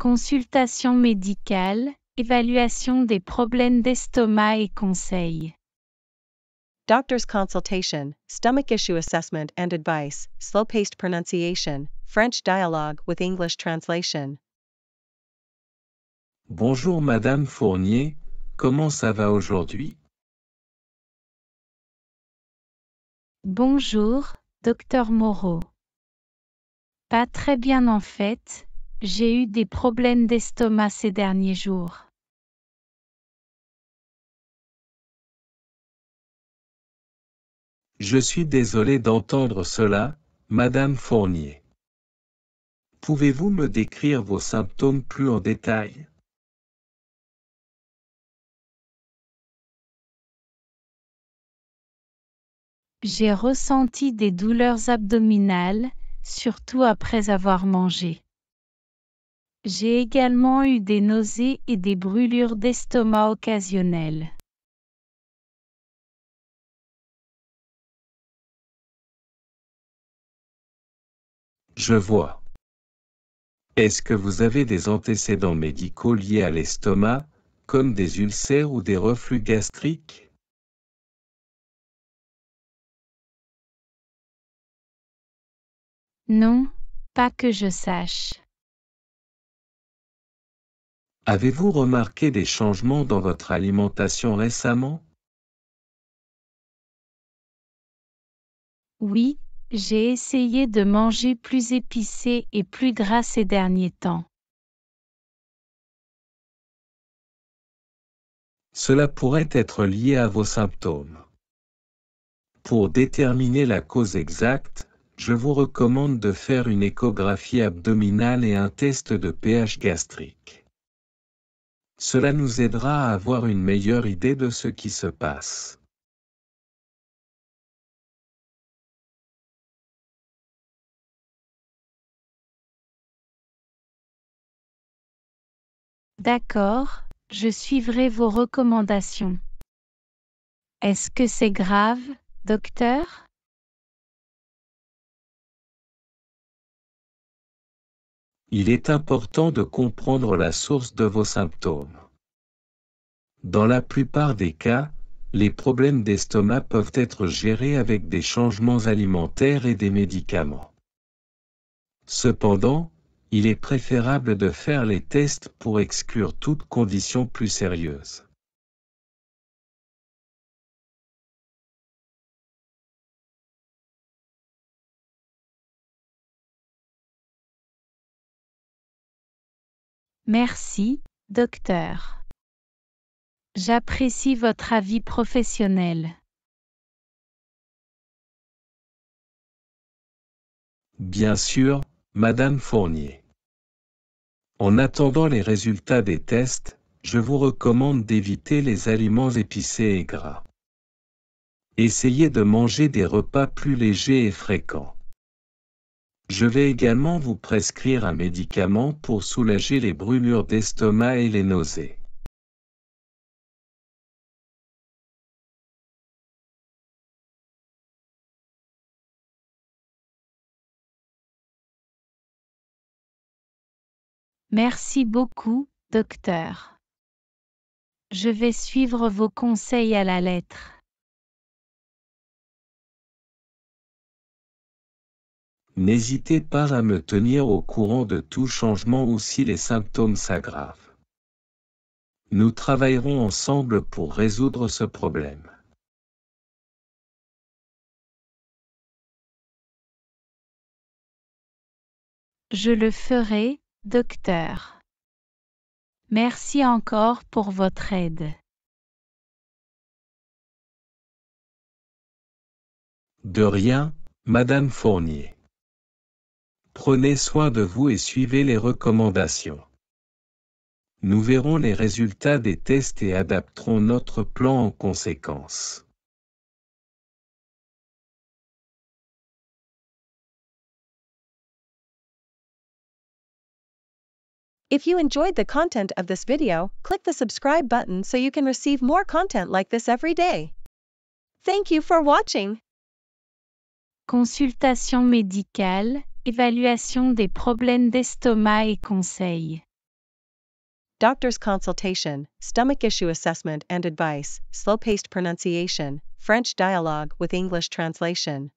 consultation médicale, évaluation des problèmes d'estomac et conseils. Doctor's consultation, stomach issue assessment and advice, slow paced pronunciation, French dialogue with English translation. Bonjour Madame Fournier, comment ça va aujourd'hui? Bonjour, Docteur Moreau. Pas très bien en fait, j'ai eu des problèmes d'estomac ces derniers jours. Je suis désolé d'entendre cela, Madame Fournier. Pouvez-vous me décrire vos symptômes plus en détail J'ai ressenti des douleurs abdominales, surtout après avoir mangé. J'ai également eu des nausées et des brûlures d'estomac occasionnelles. Je vois. Est-ce que vous avez des antécédents médicaux liés à l'estomac, comme des ulcères ou des reflux gastriques Non, pas que je sache. Avez-vous remarqué des changements dans votre alimentation récemment Oui, j'ai essayé de manger plus épicé et plus gras ces derniers temps. Cela pourrait être lié à vos symptômes. Pour déterminer la cause exacte, je vous recommande de faire une échographie abdominale et un test de pH gastrique. Cela nous aidera à avoir une meilleure idée de ce qui se passe. D'accord, je suivrai vos recommandations. Est-ce que c'est grave, docteur il est important de comprendre la source de vos symptômes. Dans la plupart des cas, les problèmes d'estomac peuvent être gérés avec des changements alimentaires et des médicaments. Cependant, il est préférable de faire les tests pour exclure toute condition plus sérieuse. Merci, docteur. J'apprécie votre avis professionnel. Bien sûr, Madame Fournier. En attendant les résultats des tests, je vous recommande d'éviter les aliments épicés et gras. Essayez de manger des repas plus légers et fréquents. Je vais également vous prescrire un médicament pour soulager les brûlures d'estomac et les nausées. Merci beaucoup, docteur. Je vais suivre vos conseils à la lettre. N'hésitez pas à me tenir au courant de tout changement ou si les symptômes s'aggravent. Nous travaillerons ensemble pour résoudre ce problème. Je le ferai, docteur. Merci encore pour votre aide. De rien, Madame Fournier. Prenez soin de vous et suivez les recommandations. Nous verrons les résultats des tests et adapterons notre plan en conséquence. If you enjoyed the content of this video, click the subscribe button so you can receive more content like this every day. Thank you for watching. Consultation médicale Évaluation des problèmes d'estomac et conseils. Doctor's consultation, stomach issue assessment and advice, slow paced pronunciation, French dialogue with English translation.